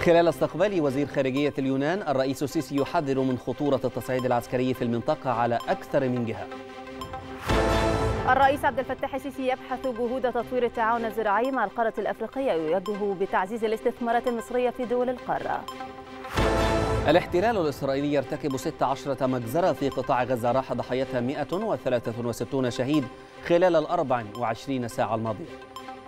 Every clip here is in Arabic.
خلال استقبال وزير خارجية اليونان الرئيس السيسي يحذر من خطورة التصعيد العسكري في المنطقة على أكثر من جهة الرئيس عبد الفتاح السيسي يبحث جهود تطوير التعاون الزراعي مع القارة الأفريقية ويوجه بتعزيز الاستثمارات المصرية في دول القارة الاحتلال الإسرائيلي يرتكب 16 مجزرة في قطاع غزة راح ضحيتها 163 شهيد خلال ال 24 ساعة الماضية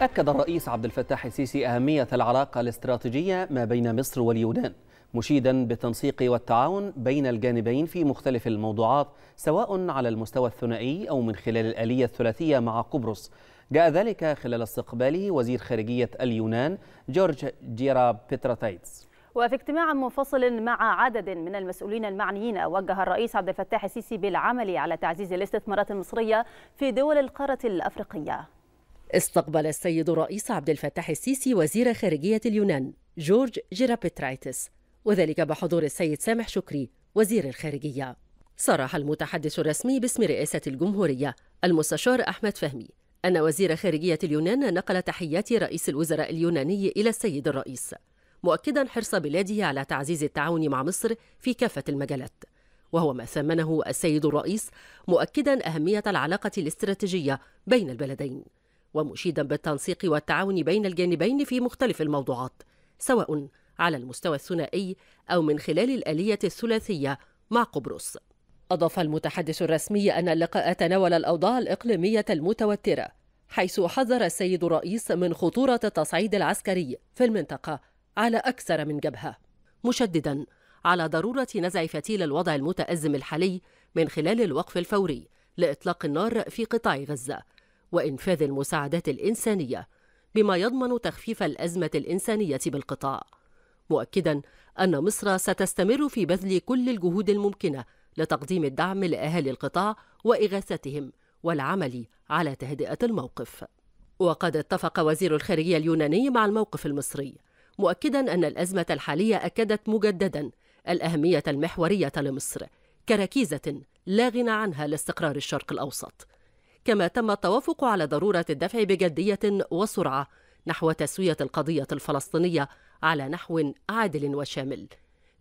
أكد الرئيس عبد الفتاح السيسي أهمية العلاقة الاستراتيجية ما بين مصر واليونان مشيدا بالتنسيق والتعاون بين الجانبين في مختلف الموضوعات سواء على المستوى الثنائي أو من خلال الآلية الثلاثية مع قبرص جاء ذلك خلال استقباله وزير خارجية اليونان جورج جيرا بيتراتايتس وفي اجتماع منفصل مع عدد من المسؤولين المعنيين وجه الرئيس عبد الفتاح السيسي بالعمل على تعزيز الاستثمارات المصرية في دول القارة الأفريقية استقبل السيد الرئيس عبد الفتاح السيسي وزير خارجية اليونان جورج جيرابيترايتس وذلك بحضور السيد سامح شكري وزير الخارجية صرح المتحدث الرسمي باسم رئاسة الجمهورية المستشار أحمد فهمي أن وزير خارجية اليونان نقل تحيات رئيس الوزراء اليوناني إلى السيد الرئيس مؤكدا حرص بلاده على تعزيز التعاون مع مصر في كافة المجالات وهو ما ثمنه السيد الرئيس مؤكدا أهمية العلاقة الاستراتيجية بين البلدين ومشيدا بالتنسيق والتعاون بين الجانبين في مختلف الموضوعات سواء على المستوى الثنائي أو من خلال الآلية الثلاثية مع قبرص أضاف المتحدث الرسمي أن اللقاء تناول الأوضاع الإقليمية المتوترة حيث حذر السيد الرئيس من خطورة التصعيد العسكري في المنطقة على أكثر من جبهة مشددا على ضرورة نزع فتيل الوضع المتأزم الحالي من خلال الوقف الفوري لإطلاق النار في قطاع غزة وإنفاذ المساعدات الإنسانية بما يضمن تخفيف الأزمة الإنسانية بالقطاع مؤكدا أن مصر ستستمر في بذل كل الجهود الممكنة لتقديم الدعم لأهالي القطاع وإغاثتهم والعمل على تهدئة الموقف وقد اتفق وزير الخارجية اليوناني مع الموقف المصري مؤكدا أن الأزمة الحالية أكدت مجددا الأهمية المحورية لمصر كركيزة لا غنى عنها لاستقرار الشرق الأوسط كما تم التوافق على ضرورة الدفع بجدية وسرعة نحو تسوية القضية الفلسطينية على نحو عادل وشامل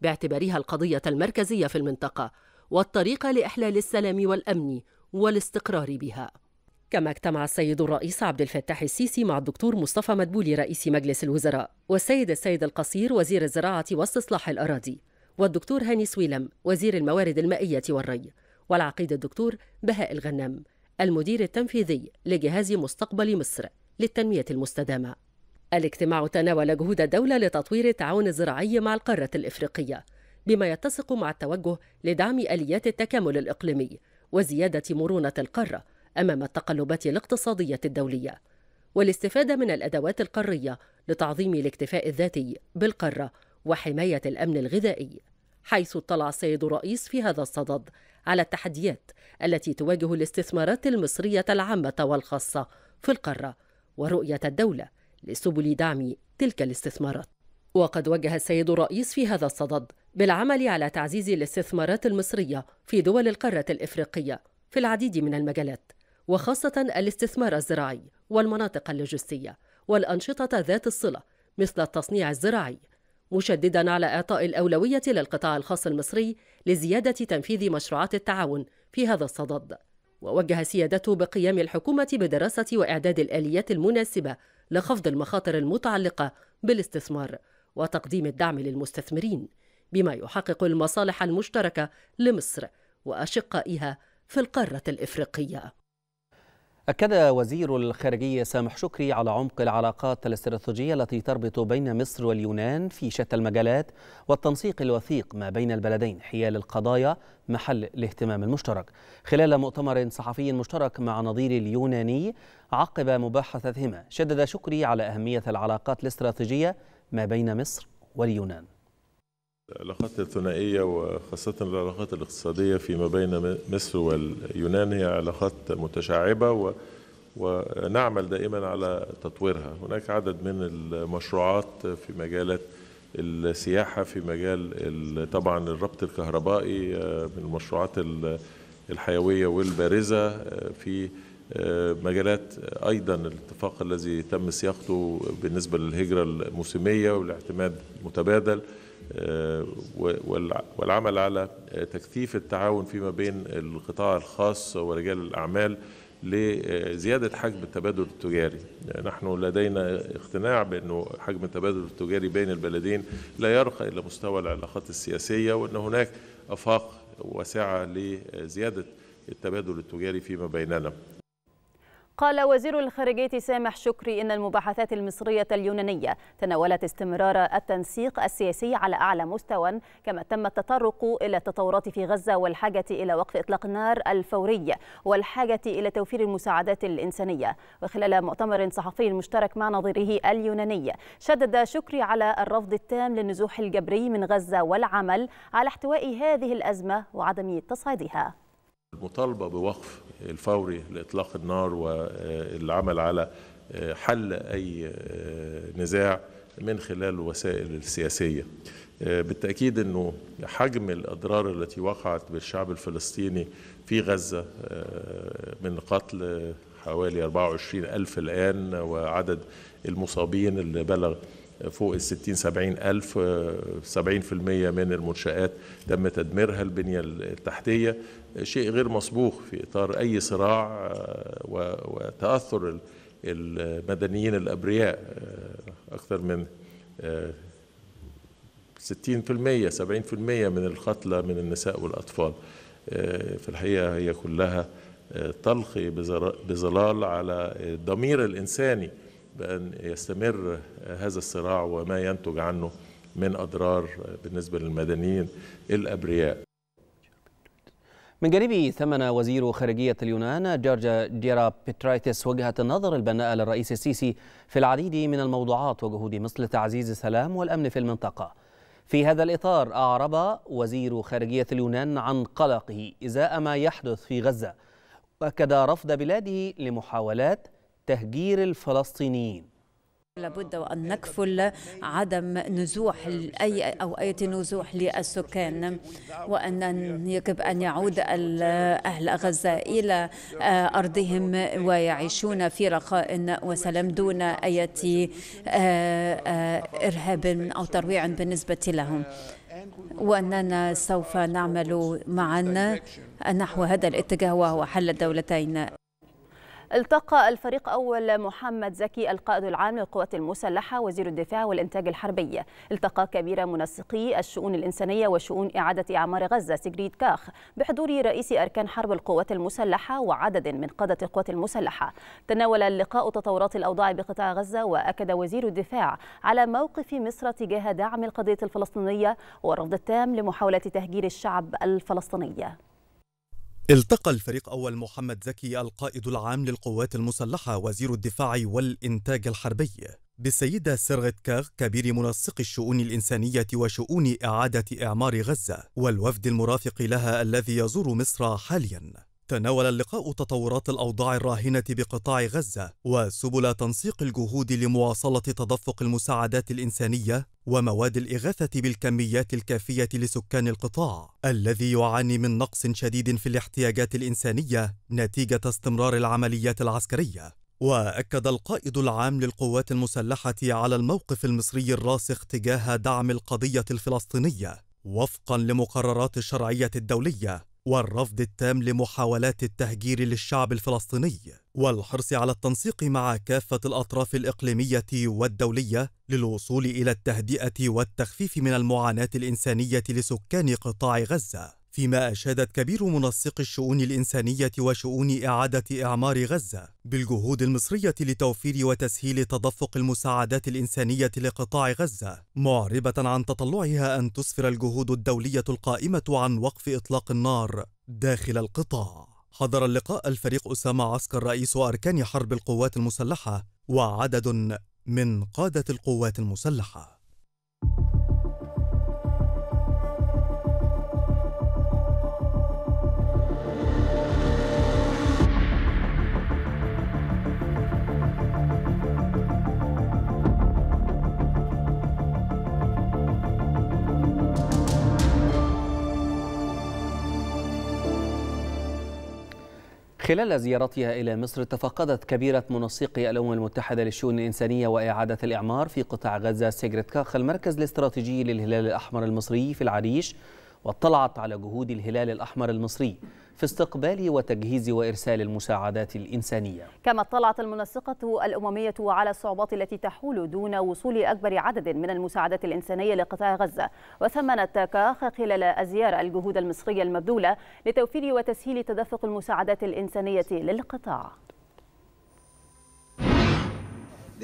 باعتبارها القضية المركزية في المنطقة والطريق لإحلال السلام والأمن والاستقرار بها كما اجتمع السيد الرئيس عبد الفتاح السيسي مع الدكتور مصطفى مدبولي رئيس مجلس الوزراء والسيد السيد القصير وزير الزراعة واستصلاح الأراضي والدكتور هاني سويلم وزير الموارد المائية والري والعقيد الدكتور بهاء الغنام المدير التنفيذي لجهاز مستقبل مصر للتنمية المستدامة. الاجتماع تناول جهود الدولة لتطوير التعاون الزراعي مع القارة الإفريقية، بما يتسق مع التوجه لدعم آليات التكامل الإقليمي وزيادة مرونة القارة أمام التقلبات الاقتصادية الدولية، والاستفادة من الأدوات القارية لتعظيم الاكتفاء الذاتي بالقارة وحماية الأمن الغذائي. حيث اطلع السيد الرئيس في هذا الصدد على التحديات التي تواجه الاستثمارات المصرية العامة والخاصة في القارة ورؤية الدولة لسبل دعم تلك الاستثمارات. وقد وجه السيد الرئيس في هذا الصدد بالعمل على تعزيز الاستثمارات المصرية في دول القارة الإفريقية في العديد من المجالات وخاصة الاستثمار الزراعي والمناطق اللوجستية والأنشطة ذات الصلة مثل التصنيع الزراعي مشددا على إعطاء الأولوية للقطاع الخاص المصري لزيادة تنفيذ مشروعات التعاون في هذا الصدد ووجه سيادته بقيام الحكومة بدراسة وإعداد الآليات المناسبة لخفض المخاطر المتعلقة بالاستثمار وتقديم الدعم للمستثمرين بما يحقق المصالح المشتركة لمصر وأشقائها في القارة الإفريقية أكد وزير الخارجية سامح شكري على عمق العلاقات الاستراتيجية التي تربط بين مصر واليونان في شتى المجالات والتنسيق الوثيق ما بين البلدين حيال القضايا محل الاهتمام المشترك خلال مؤتمر صحفي مشترك مع نظير اليوناني عقب مباحثتهما شدد شكري على أهمية العلاقات الاستراتيجية ما بين مصر واليونان العلاقات الثنائية وخاصة العلاقات الاقتصادية فيما بين مصر واليونان هي علاقات متشعبة و ونعمل دائما على تطويرها هناك عدد من المشروعات في مجالات السياحة في مجال طبعا الربط الكهربائي من المشروعات الحيوية والبارزة في مجالات أيضا الاتفاق الذي تم صياغته بالنسبة للهجرة الموسمية والاعتماد المتبادل آه، والعمل على تكثيف التعاون فيما بين القطاع الخاص ورجال الأعمال لزيادة حجم التبادل التجاري نحن لدينا اقتناع بأنه حجم التبادل التجاري بين البلدين لا يرقى إلى مستوى العلاقات السياسية وأن هناك أفاق واسعة لزيادة التبادل التجاري فيما بيننا قال وزير الخارجية سامح شكري إن المباحثات المصرية اليونانية تناولت استمرار التنسيق السياسي على أعلى مستوى كما تم التطرق إلى التطورات في غزة والحاجة إلى وقف إطلاق النار الفوري والحاجة إلى توفير المساعدات الإنسانية وخلال مؤتمر صحفي مشترك مع نظيره اليوناني شدد شكري على الرفض التام للنزوح الجبري من غزة والعمل على احتواء هذه الأزمة وعدم تصعيدها المطالبة بوقف الفوري لإطلاق النار والعمل على حل أي نزاع من خلال الوسائل السياسية بالتأكيد أنه حجم الأضرار التي وقعت بالشعب الفلسطيني في غزة من قتل حوالي 24 ألف الآن وعدد المصابين اللي بلغ فوق ال 60 70 ألف 70% من المنشآت تم تدميرها البنية التحتية شيء غير مسبوق في إطار أي صراع آه، وتأثر المدنيين الأبرياء آه، أكثر من 60% آه، 70% من القتلى من النساء والأطفال في الحقيقة هي كلها تلقي بظلال على الضمير الإنساني بأن يستمر هذا الصراع وما ينتج عنه من أضرار بالنسبة للمدنيين الأبرياء من جانبه ثمن وزير خارجية اليونان جورجا جيرا بيترايتس وجهة النظر البناء للرئيس السيسي في العديد من الموضوعات وجهود مصر لتعزيز السلام والأمن في المنطقة في هذا الإطار أعرب وزير خارجية اليونان عن قلقه إزاء ما يحدث في غزة وأكد رفض بلاده لمحاولات تهجير الفلسطينيين لابد وأن نكفل عدم نزوح أي أو أي نزوح للسكان وأن يجب أن يعود أهل غزة إلى آه، أرضهم ويعيشون في رخاء وسلام دون أي آه، آه، إرهاب أو ترويع بالنسبة لهم وأننا سوف نعمل معا نحو هذا الاتجاه وهو حل الدولتين التقى الفريق أول محمد زكي القائد العام للقوات المسلحة وزير الدفاع والإنتاج الحربي التقى كبير منسقي الشؤون الإنسانية وشؤون إعادة إعمار غزة سيجريد كاخ بحضور رئيس أركان حرب القوات المسلحة وعدد من قادة القوات المسلحة تناول اللقاء تطورات الأوضاع بقطاع غزة وأكد وزير الدفاع على موقف مصر تجاه دعم القضية الفلسطينية والرفض التام لمحاولة تهجير الشعب الفلسطيني التقى الفريق أول محمد زكي القائد العام للقوات المسلحة وزير الدفاع والإنتاج الحربي بالسيدة سرغت كاغ كبير منسق الشؤون الإنسانية وشؤون إعادة إعمار غزة والوفد المرافق لها الذي يزور مصر حالياً تناول اللقاء تطورات الأوضاع الراهنة بقطاع غزة وسبل تنسيق الجهود لمواصلة تدفق المساعدات الإنسانية ومواد الإغاثة بالكميات الكافية لسكان القطاع الذي يعاني من نقص شديد في الاحتياجات الإنسانية نتيجة استمرار العمليات العسكرية واكد القائد العام للقوات المسلحه على الموقف المصري الراسخ تجاه دعم القضيه الفلسطينيه وفقا لمقررات الشرعيه الدوليه والرفض التام لمحاولات التهجير للشعب الفلسطيني والحرص على التنسيق مع كافه الاطراف الاقليميه والدوليه للوصول الى التهدئه والتخفيف من المعاناه الانسانيه لسكان قطاع غزه فيما أشادت كبير منسق الشؤون الإنسانية وشؤون إعادة إعمار غزة بالجهود المصرية لتوفير وتسهيل تدفق المساعدات الإنسانية لقطاع غزة معربة عن تطلعها أن تسفر الجهود الدولية القائمة عن وقف إطلاق النار داخل القطاع حضر اللقاء الفريق أسامة عسكر رئيس أركان حرب القوات المسلحة وعدد من قادة القوات المسلحة خلال زيارتها إلى مصر تفقدت كبيرة منسقي الأمم المتحدة للشؤون الإنسانية وإعادة الإعمار في قطاع غزة سيجريت كاخ المركز الاستراتيجي للهلال الأحمر المصري في العريش واطلعت على جهود الهلال الأحمر المصري في استقبال وتجهيز وإرسال المساعدات الإنسانية كما اطلعت المنسقة الأممية على الصعوبات التي تحول دون وصول أكبر عدد من المساعدات الإنسانية لقطاع غزة وثمنت كاخ خلال الزيارة الجهود المصرية المبذولة لتوفير وتسهيل تدفق المساعدات الإنسانية للقطاع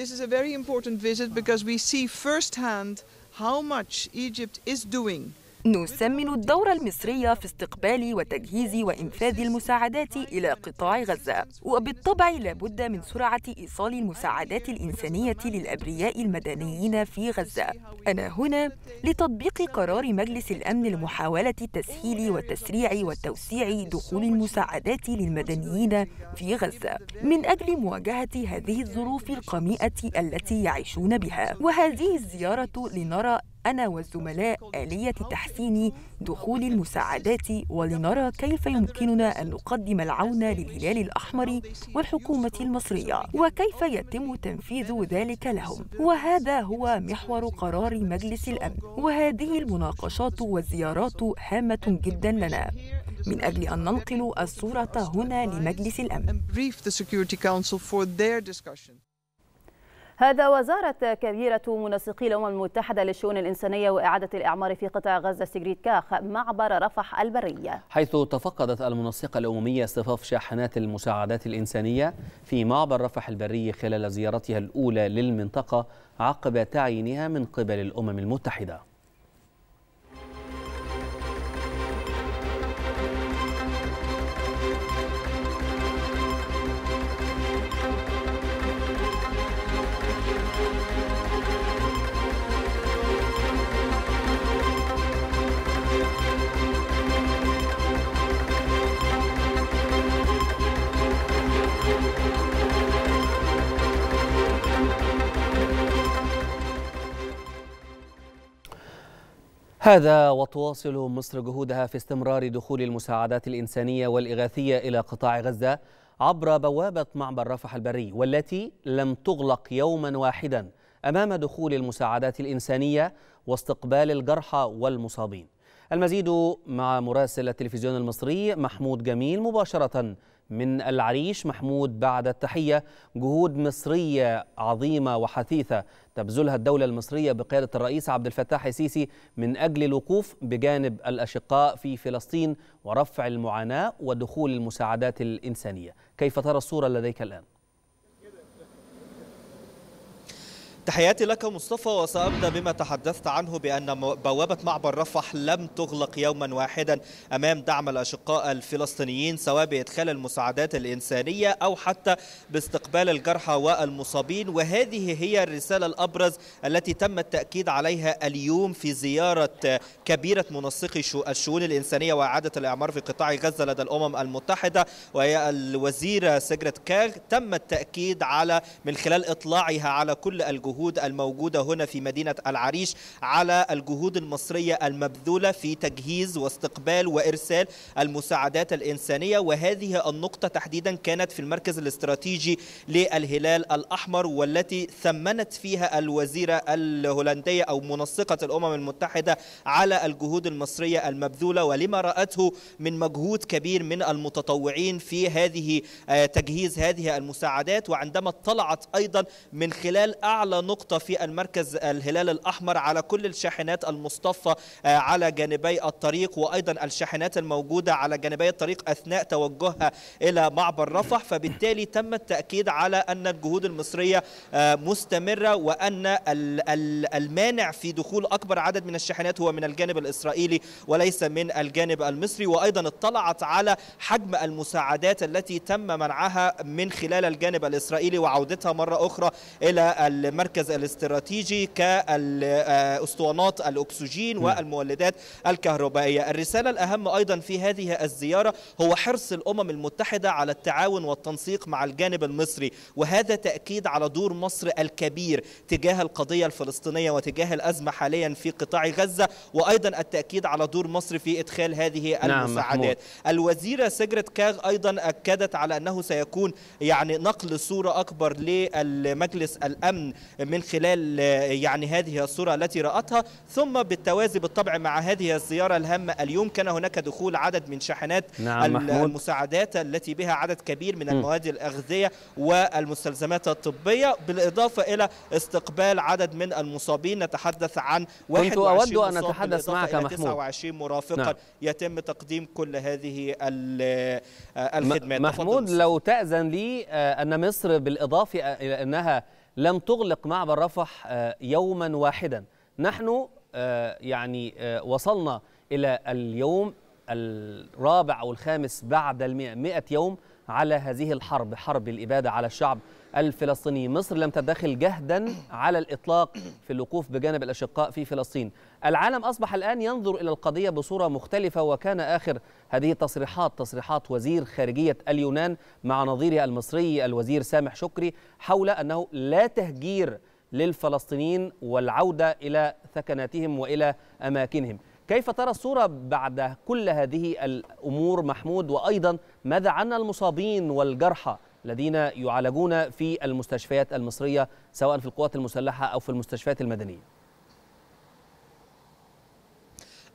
This is a very important visit because we see firsthand how much Egypt is doing نثمن الدور المصري في استقبال وتجهيز وإنفاذ المساعدات إلى قطاع غزة وبالطبع لابد من سرعة إيصال المساعدات الإنسانية للأبرياء المدنيين في غزة أنا هنا لتطبيق قرار مجلس الأمن لمحاولة تسهيل وتسريع وتوسيع دخول المساعدات للمدنيين في غزة من أجل مواجهة هذه الظروف القميئة التي يعيشون بها وهذه الزيارة لنرى أنا والزملاء آلية تحسين دخول المساعدات ولنرى كيف يمكننا أن نقدم العون للهلال الأحمر والحكومة المصرية وكيف يتم تنفيذ ذلك لهم وهذا هو محور قرار مجلس الأمن وهذه المناقشات والزيارات هامة جدا لنا من أجل أن ننقل الصورة هنا لمجلس الأمن هذا وزارة كبيرة منسقي الأمم المتحدة للشؤون الإنسانية وإعادة الإعمار في قطاع غزة سيجريت كاخ معبر رفح البرية حيث تفقدت المنسقة الأممية اصطفاف شاحنات المساعدات الإنسانية في معبر رفح البري خلال زيارتها الأولى للمنطقة عقب تعيينها من قبل الأمم المتحدة هذا وتواصل مصر جهودها في استمرار دخول المساعدات الإنسانية والإغاثية إلى قطاع غزة عبر بوابة معبر رفح البري والتي لم تغلق يوما واحدا أمام دخول المساعدات الإنسانية واستقبال الجرحى والمصابين المزيد مع مراسل التلفزيون المصري محمود جميل مباشرة من العريش محمود بعد التحية جهود مصرية عظيمة وحثيثة تبذلها الدولة المصرية بقيادة الرئيس عبد الفتاح السيسي من أجل الوقوف بجانب الأشقاء في فلسطين ورفع المعاناة ودخول المساعدات الإنسانية كيف ترى الصورة لديك الآن؟ تحياتي لك مصطفى وسأبدأ بما تحدثت عنه بأن بوابة معبر رفح لم تغلق يوما واحدا أمام دعم الأشقاء الفلسطينيين سواء بإدخال المساعدات الإنسانية أو حتى باستقبال الجرحى والمصابين وهذه هي الرسالة الأبرز التي تم التأكيد عليها اليوم في زيارة كبيرة منسقي الشؤون الإنسانية وإعادة الإعمار في قطاع غزة لدى الأمم المتحدة وهي الوزيرة سجرت كاغ تم التأكيد على من خلال إطلاعها على كل الجهود الجهود الموجودة هنا في مدينة العريش على الجهود المصرية المبذولة في تجهيز واستقبال وإرسال المساعدات الإنسانية وهذه النقطة تحديدا كانت في المركز الاستراتيجي للهلال الأحمر والتي ثمنت فيها الوزيرة الهولندية أو منسقة الأمم المتحدة على الجهود المصرية المبذولة ولما رأته من مجهود كبير من المتطوعين في هذه آه، تجهيز هذه المساعدات وعندما اطلعت أيضا من خلال أعلى نقطة في المركز الهلال الأحمر على كل الشاحنات المصطفى آه، على جانبي الطريق وأيضا الشاحنات الموجودة على جانبي الطريق أثناء توجهها إلى معبر رفح فبالتالي تم التأكيد على أن الجهود المصرية آه، مستمرة وأن المانع في دخول أكبر عدد من الشاحنات هو من الجانب الإسرائيلي وليس من الجانب المصري وأيضا اطلعت على حجم المساعدات التي تم منعها من خلال الجانب الإسرائيلي وعودتها مرة أخرى إلى المركز المركز الاستراتيجي كاسطوانات الاكسجين والمولدات الكهربائيه الرساله الاهم ايضا في هذه الزياره هو حرص الامم المتحده على التعاون والتنسيق مع الجانب المصري وهذا تاكيد على دور مصر الكبير تجاه القضيه الفلسطينيه وتجاه الازمه حاليا في قطاع غزه وايضا التاكيد على دور مصر في ادخال هذه نعم، المساعدات نعم الوزيره سجرت كاغ ايضا اكدت على انه سيكون يعني نقل صوره اكبر للمجلس الامن من خلال آه، يعني هذه الصورة التي رأتها ثم بالتوازي بالطبع مع هذه الزيارة الهامة اليوم كان هناك دخول عدد من شاحنات نعم المساعدات التي بها عدد كبير من المواد الأغذية والمستلزمات الطبية بالإضافة إلى استقبال عدد من المصابين نتحدث عن 21 كنت أود أن أتحدث معك محمود 29 مرافقا نعم. يتم تقديم كل هذه آه، الخدمات محمود لو تأذن لي آه، أن مصر بالإضافة إلى أنها لم تغلق معبر رفح آه، يوما واحدا نحن آه، يعني آه، وصلنا إلى اليوم الرابع أو الخامس بعد المئة يوم على هذه الحرب حرب الإبادة على الشعب الفلسطيني مصر لم تدخل جهدا على الإطلاق في الوقوف بجانب الأشقاء في فلسطين العالم أصبح الآن ينظر إلى القضية بصورة مختلفة وكان آخر هذه تصريحات تصريحات وزير خارجية اليونان مع نظيره المصري الوزير سامح شكري حول أنه لا تهجير للفلسطينيين والعودة إلى ثكناتهم وإلى أماكنهم كيف ترى الصورة بعد كل هذه الأمور محمود وأيضا ماذا عن المصابين والجرحى الذين يعالجون في المستشفيات المصرية سواء في القوات المسلحة أو في المستشفيات المدنية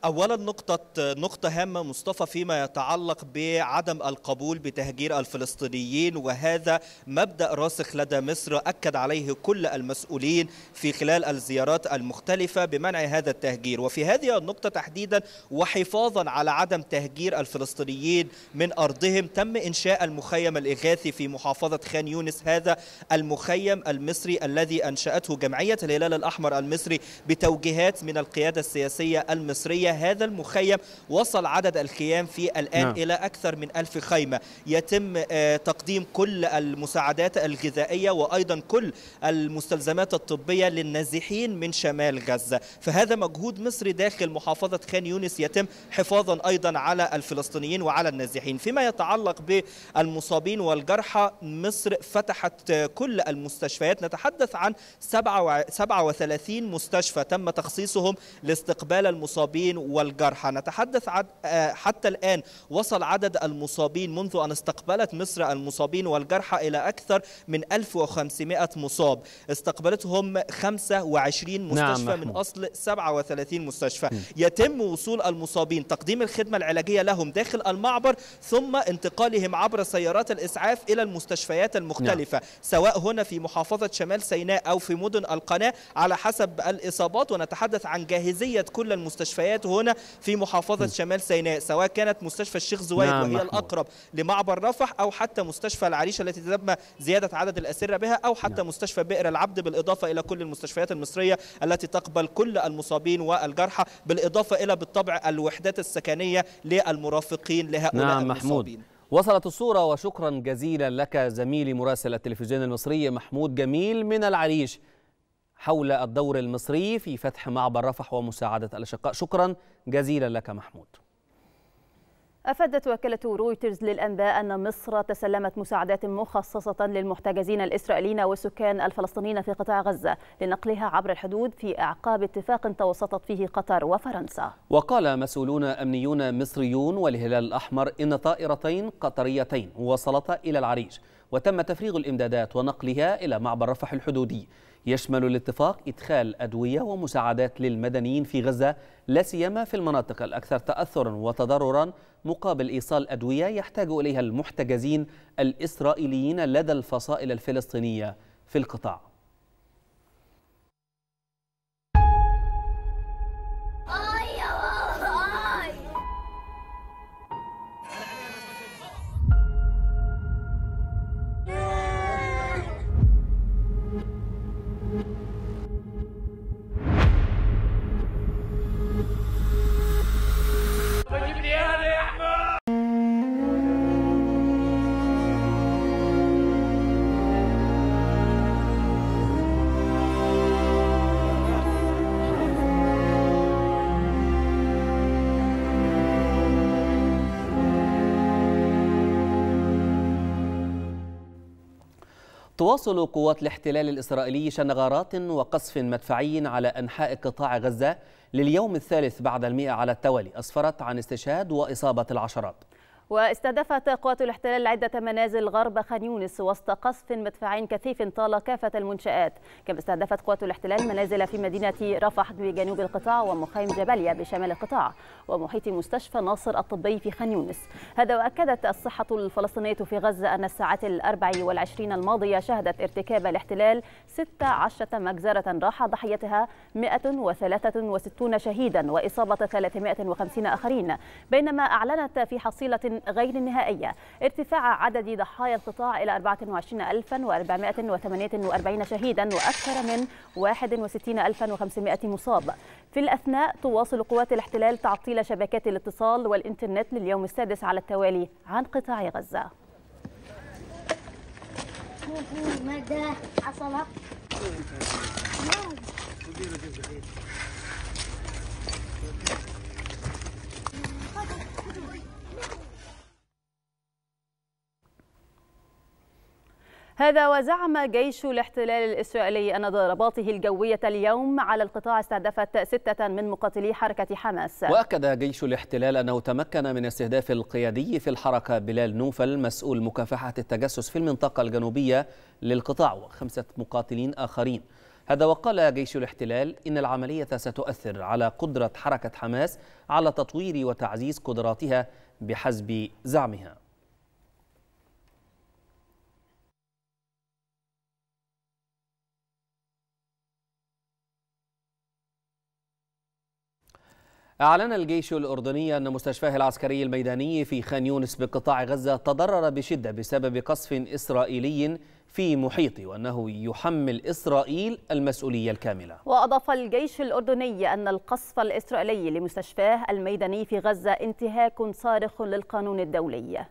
اولا نقطه نقطه هامه مصطفى فيما يتعلق بعدم القبول بتهجير الفلسطينيين وهذا مبدا راسخ لدى مصر اكد عليه كل المسؤولين في خلال الزيارات المختلفه بمنع هذا التهجير وفي هذه النقطه تحديدا وحفاظا على عدم تهجير الفلسطينيين من ارضهم تم انشاء المخيم الاغاثي في محافظه خان يونس هذا المخيم المصري الذي انشاته جمعيه الهلال الاحمر المصري بتوجيهات من القياده السياسيه المصريه هذا المخيم وصل عدد الخيام في الآن نعم. إلى أكثر من ألف خيمة يتم آه، تقديم كل المساعدات الغذائية وأيضا كل المستلزمات الطبية للنازحين من شمال غزة فهذا مجهود مصري داخل محافظة خان يونس يتم حفاظا أيضا على الفلسطينيين وعلى النازحين فيما يتعلق بالمصابين والجرحى مصر فتحت آه، كل المستشفيات نتحدث عن 37 مستشفى تم تخصيصهم لاستقبال المصابين والجرحى نتحدث عن آه، حتى الآن وصل عدد المصابين منذ أن استقبلت مصر المصابين والجرحى إلى أكثر من 1500 مصاب استقبلتهم 25 نعم، مستشفى نعم من أصل 37 مستشفى يتم وصول المصابين تقديم الخدمة العلاجية لهم داخل المعبر ثم انتقالهم عبر سيارات الإسعاف إلى المستشفيات المختلفة نعم. سواء هنا في محافظة شمال سيناء أو في مدن القناة على حسب الإصابات ونتحدث عن جاهزية كل المستشفيات هنا في محافظة شمال سيناء سواء كانت مستشفى الشيخ زويد نعم وهي محمد. الأقرب لمعبر رفح أو حتى مستشفى العريش التي تم زيادة عدد الأسرة بها أو حتى نعم. مستشفى بئر العبد بالإضافة إلى كل المستشفيات المصرية التي تقبل كل المصابين والجرحى بالإضافة إلى بالطبع الوحدات السكنية للمرافقين لهؤلاء نعم المصابين محمود. وصلت الصورة وشكرا جزيلا لك زميلي مراسل التلفزيون المصري محمود جميل من العريش حول الدور المصري في فتح معبر رفح ومساعدة الأشقاء شكرا جزيلا لك محمود أفادت وكالة رويترز للأنباء أن مصر تسلمت مساعدات مخصصة للمحتجزين الإسرائيليين والسكان الفلسطينيين في قطاع غزة لنقلها عبر الحدود في أعقاب اتفاق توسطت فيه قطر وفرنسا وقال مسؤولون أمنيون مصريون والهلال الأحمر إن طائرتين قطريتين وصلتا إلى العريش وتم تفريغ الإمدادات ونقلها إلى معبر رفح الحدودي يشمل الاتفاق إدخال أدوية ومساعدات للمدنيين في غزة لا سيما في المناطق الأكثر تأثرا وتضررا مقابل إيصال أدوية يحتاج إليها المحتجزين الإسرائيليين لدى الفصائل الفلسطينية في القطاع تواصل قوات الاحتلال الإسرائيلي شن غارات وقصف مدفعي على أنحاء قطاع غزة لليوم الثالث بعد المئة على التوالي أسفرت عن استشهاد وإصابة العشرات واستهدفت قوات الاحتلال عدة منازل غرب خان يونس وسط قصف مدفعي كثيف طال كافة المنشآت كما استهدفت قوات الاحتلال منازل في مدينة رفح بجنوب القطاع ومخيم جباليا بشمال القطاع ومحيط مستشفى ناصر الطبي في خان يونس هذا وأكدت الصحة الفلسطينية في غزة أن الساعات الأربع والعشرين الماضية شهدت ارتكاب الاحتلال 16 مجزرة راح ضحيتها 163 شهيدا وإصابة 350 آخرين بينما أعلنت في حصيلة غير نهائية ارتفاع عدد ضحايا القطاع إلى 24448 شهيدا وأكثر من 61500 مصاب في الأثناء تواصل قوات الاحتلال تعطيل شبكات الاتصال والإنترنت لليوم السادس على التوالي عن قطاع غزة ماذا حصل؟ هذا وزعم جيش الاحتلال الإسرائيلي أن ضرباته الجوية اليوم على القطاع استهدفت ستة من مقاتلي حركة حماس وأكد جيش الاحتلال أنه تمكن من استهداف القيادي في الحركة بلال نوفل مسؤول مكافحة التجسس في المنطقة الجنوبية للقطاع وخمسة مقاتلين آخرين هذا وقال جيش الاحتلال إن العملية ستؤثر على قدرة حركة حماس على تطوير وتعزيز قدراتها بحسب زعمها أعلن الجيش الأردني أن مستشفاه العسكري الميداني في خان يونس بقطاع غزة تضرر بشدة بسبب قصف إسرائيلي في محيط وأنه يحمل إسرائيل المسؤولية الكاملة وأضاف الجيش الأردني أن القصف الإسرائيلي لمستشفاه الميداني في غزة انتهاك صارخ للقانون الدولي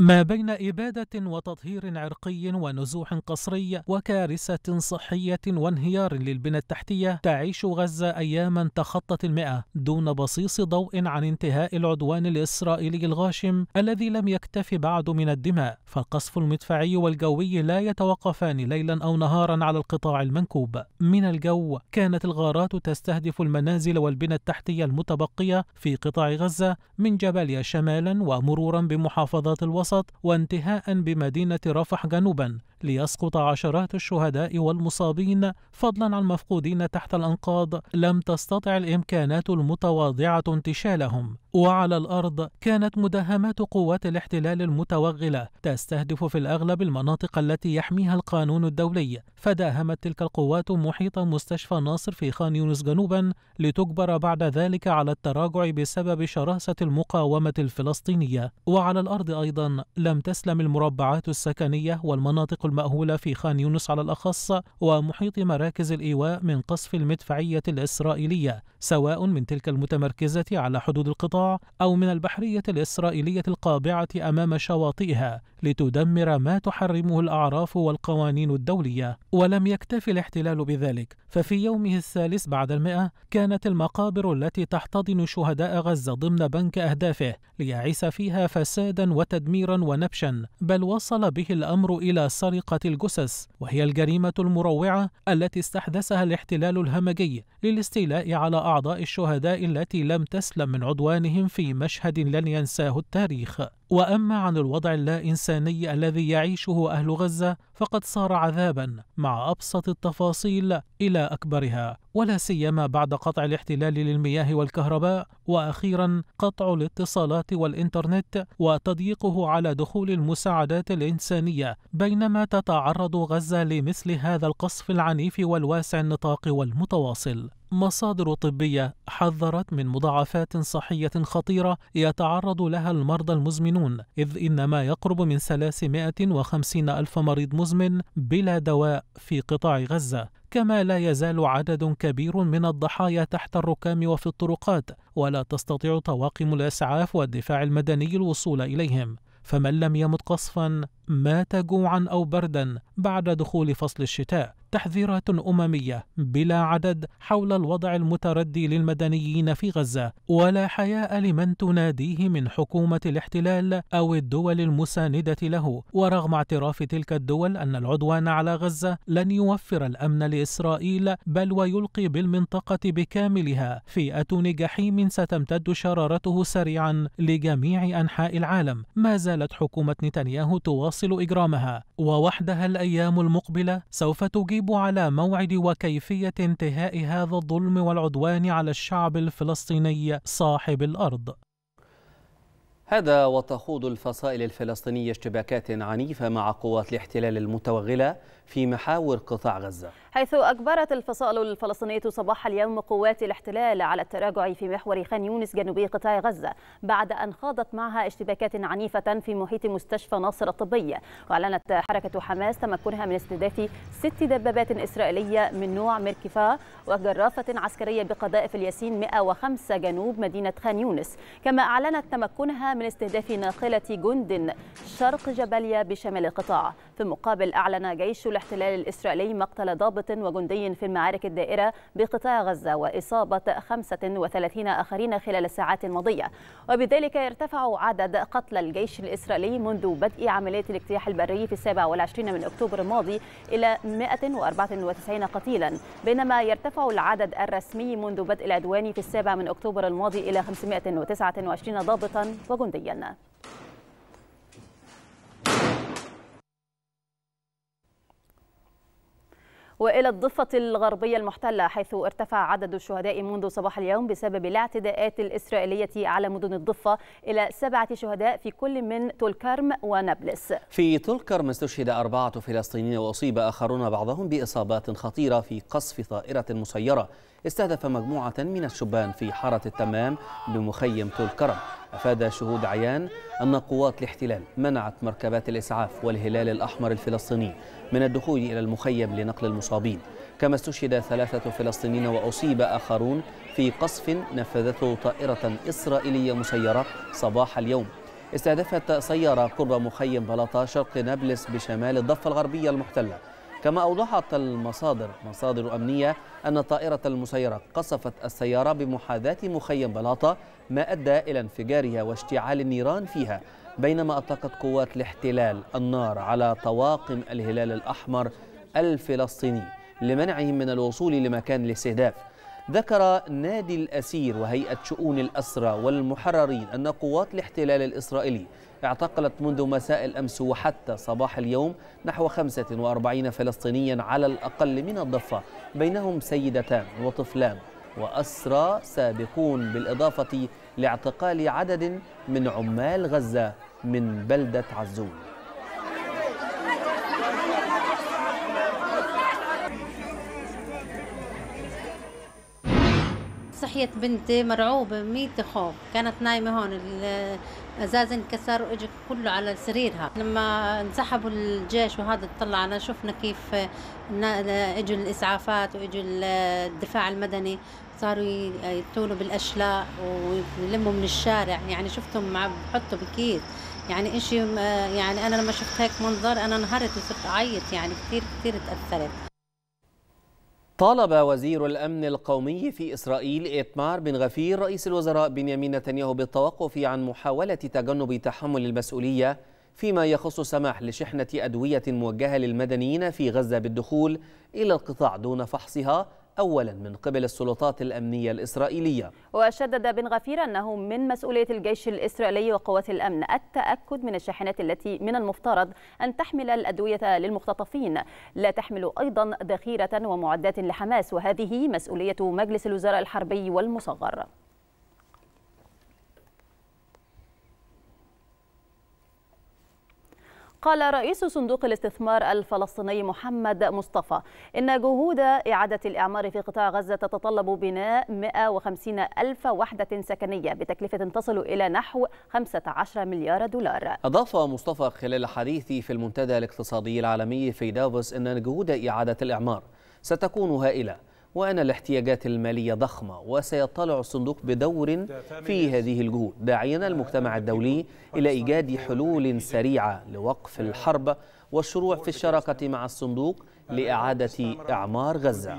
ما بين إبادة وتطهير عرقي ونزوح قصري وكارثة صحية وانهيار للبنى التحتية تعيش غزة أياما تخطت المئة دون بصيص ضوء عن انتهاء العدوان الإسرائيلي الغاشم الذي لم يكتف بعد من الدماء فالقصف المدفعي والجوي لا يتوقفان ليلا أو نهارا على القطاع المنكوب من الجو كانت الغارات تستهدف المنازل والبنى التحتية المتبقية في قطاع غزة من جباليا شمالا ومرورا بمحافظات الوسط الوسط وانتهاء بمدينة رفح جنوبا ليسقط عشرات الشهداء والمصابين فضلا عن مفقودين تحت الأنقاض لم تستطع الإمكانات المتواضعة انتشالهم وعلى الأرض كانت مداهمات قوات الاحتلال المتوغلة تستهدف في الأغلب المناطق التي يحميها القانون الدولي فداهمت تلك القوات محيط مستشفى ناصر في خان يونس جنوبا لتجبر بعد ذلك على التراجع بسبب شراسة المقاومة الفلسطينية وعلى الأرض أيضا لم تسلم المربعات السكنية والمناطق المأهولة في خان يونس على الأخص ومحيط مراكز الإيواء من قصف المدفعية الإسرائيلية سواء من تلك المتمركزة على حدود القطاع أو من البحرية الإسرائيلية القابعة أمام شواطئها لتدمر ما تحرمه الأعراف والقوانين الدولية ولم يكتف الاحتلال بذلك ففي يومه الثالث بعد المئة كانت المقابر التي تحتضن شهداء غزة ضمن بنك أهدافه ليعيس فيها فسادا وتدميرا ونبشا بل وصل به الأمر إلى صرع تسويقة الجسس وهي الجريمة المروعة التي استحدثها الاحتلال الهمجي للاستيلاء على أعضاء الشهداء التي لم تسلم من عدوانهم في مشهد لن ينساه التاريخ واما عن الوضع اللا انساني الذي يعيشه اهل غزه فقد صار عذابا مع ابسط التفاصيل الى اكبرها ولا سيما بعد قطع الاحتلال للمياه والكهرباء واخيرا قطع الاتصالات والانترنت وتضييقه على دخول المساعدات الانسانيه بينما تتعرض غزه لمثل هذا القصف العنيف والواسع النطاق والمتواصل مصادر طبية حذرت من مضاعفات صحية خطيرة يتعرض لها المرضى المزمنون إذ إن ما يقرب من 350 ألف مريض مزمن بلا دواء في قطاع غزة كما لا يزال عدد كبير من الضحايا تحت الركام وفي الطرقات ولا تستطيع طواقم الإسعاف والدفاع المدني الوصول إليهم فمن لم يمت قصفا مات جوعا أو بردا بعد دخول فصل الشتاء تحذيرات أممية بلا عدد حول الوضع المتردي للمدنيين في غزة ولا حياء لمن تناديه من حكومة الاحتلال أو الدول المساندة له ورغم اعتراف تلك الدول أن العدوان على غزة لن يوفر الأمن لإسرائيل بل ويلقي بالمنطقة بكاملها في اتون جحيم ستمتد شرارته سريعا لجميع أنحاء العالم ما زالت حكومة نتنياهو تواصل إجرامها ووحدها الأيام المقبلة سوف تجيب التدريب على موعد وكيفية انتهاء هذا الظلم والعدوان على الشعب الفلسطيني صاحب الأرض هذا وتخوض الفصائل الفلسطينية اشتباكات عنيفة مع قوات الاحتلال المتوغلة في محاور قطاع غزة حيث أجبرت الفصائل الفلسطينية صباح اليوم قوات الاحتلال على التراجع في محور خان يونس جنوبي قطاع غزة بعد أن خاضت معها اشتباكات عنيفة في محيط مستشفى ناصر الطبي وأعلنت حركة حماس تمكنها من استهداف ست دبابات إسرائيلية من نوع ميركفا وجرافة عسكرية بقذائف الياسين 105 جنوب مدينة خان يونس كما أعلنت تمكنها من استهداف ناقلة جند شرق جباليا بشمال القطاع في المقابل أعلن جيش الاحتلال الإسرائيلي مقتل ضابط وجندي في المعارك الدائرة بقطاع غزة وإصابة 35 آخرين خلال الساعات الماضية وبذلك يرتفع عدد قتل الجيش الإسرائيلي منذ بدء عملية الاجتياح البري في 27 من أكتوبر الماضي إلى 194 قتيلا بينما يرتفع العدد الرسمي منذ بدء العدوان في السابع من أكتوبر الماضي إلى 529 ضابطا وجنديا وإلى الضفة الغربية المحتلة حيث ارتفع عدد الشهداء منذ صباح اليوم بسبب الاعتداءات الإسرائيلية على مدن الضفة إلى سبعة شهداء في كل من تولكرم ونابلس في تولكرم استشهد أربعة فلسطينيين وأصيب آخرون بعضهم بإصابات خطيرة في قصف طائرة مسيرة استهدف مجموعة من الشبان في حارة التمام بمخيم طول كرم أفاد شهود عيان أن قوات الاحتلال منعت مركبات الإسعاف والهلال الأحمر الفلسطيني من الدخول إلى المخيم لنقل المصابين كما استشهد ثلاثة فلسطينيين وأصيب آخرون في قصف نفذته طائرة إسرائيلية مسيرة صباح اليوم استهدفت سيارة قرب مخيم بلاطة شرق نابلس بشمال الضفة الغربية المحتلة كما أوضحت المصادر مصادر أمنية أن الطائرة المسيرة قصفت السيارة بمحاذاة مخيم بلاطة ما أدى إلى انفجارها واشتعال النيران فيها بينما أطلقت قوات الاحتلال النار على طواقم الهلال الأحمر الفلسطيني لمنعهم من الوصول لمكان الاستهداف ذكر نادي الأسير وهيئة شؤون الأسرى والمحررين أن قوات الاحتلال الإسرائيلي اعتقلت منذ مساء الأمس وحتى صباح اليوم نحو 45 فلسطينيا على الأقل من الضفة بينهم سيدتان وطفلان وأسرى سابقون بالإضافة لاعتقال عدد من عمال غزة من بلدة عزون حكيت بنتي مرعوبة ميت خوف كانت نايمة هون الازاز انكسر واجى كله على سريرها لما انسحبوا الجيش وهذا طلعنا شفنا كيف اجوا الاسعافات واجوا الدفاع المدني صاروا يطولوا بالاشلاء ويلموا من الشارع يعني شفتهم بحطوا بكيت يعني اشي يعني انا لما شفت هيك منظر انا انهرت وصرت اعيط يعني كثير كثير تاثرت طالب وزير الأمن القومي في إسرائيل إيتمار بن غفير رئيس الوزراء بنيامين نتنياهو بالتوقف عن محاولة تجنب تحمل المسؤولية فيما يخص السماح لشحنة أدوية موجهة للمدنيين في غزة بالدخول إلى القطاع دون فحصها أولا من قبل السلطات الأمنية الإسرائيلية وشدد بن غفير أنه من مسؤولية الجيش الإسرائيلي وقوات الأمن التأكد من الشاحنات التي من المفترض أن تحمل الأدوية للمختطفين لا تحمل أيضا ذخيرة ومعدات لحماس وهذه مسؤولية مجلس الوزراء الحربي والمصغر قال رئيس صندوق الاستثمار الفلسطيني محمد مصطفى إن جهود إعادة الإعمار في قطاع غزة تتطلب بناء 150 ألف وحدة سكنية بتكلفة تصل إلى نحو 15 مليار دولار أضاف مصطفى خلال حديثه في المنتدى الاقتصادي العالمي في دافوس أن جهود إعادة الإعمار ستكون هائلة وأن الاحتياجات المالية ضخمة وسيطلع الصندوق بدور في هذه الجهود داعيا المجتمع الدولي إلى إيجاد حلول سريعة لوقف الحرب والشروع في الشراكة مع الصندوق لإعادة إعمار غزة.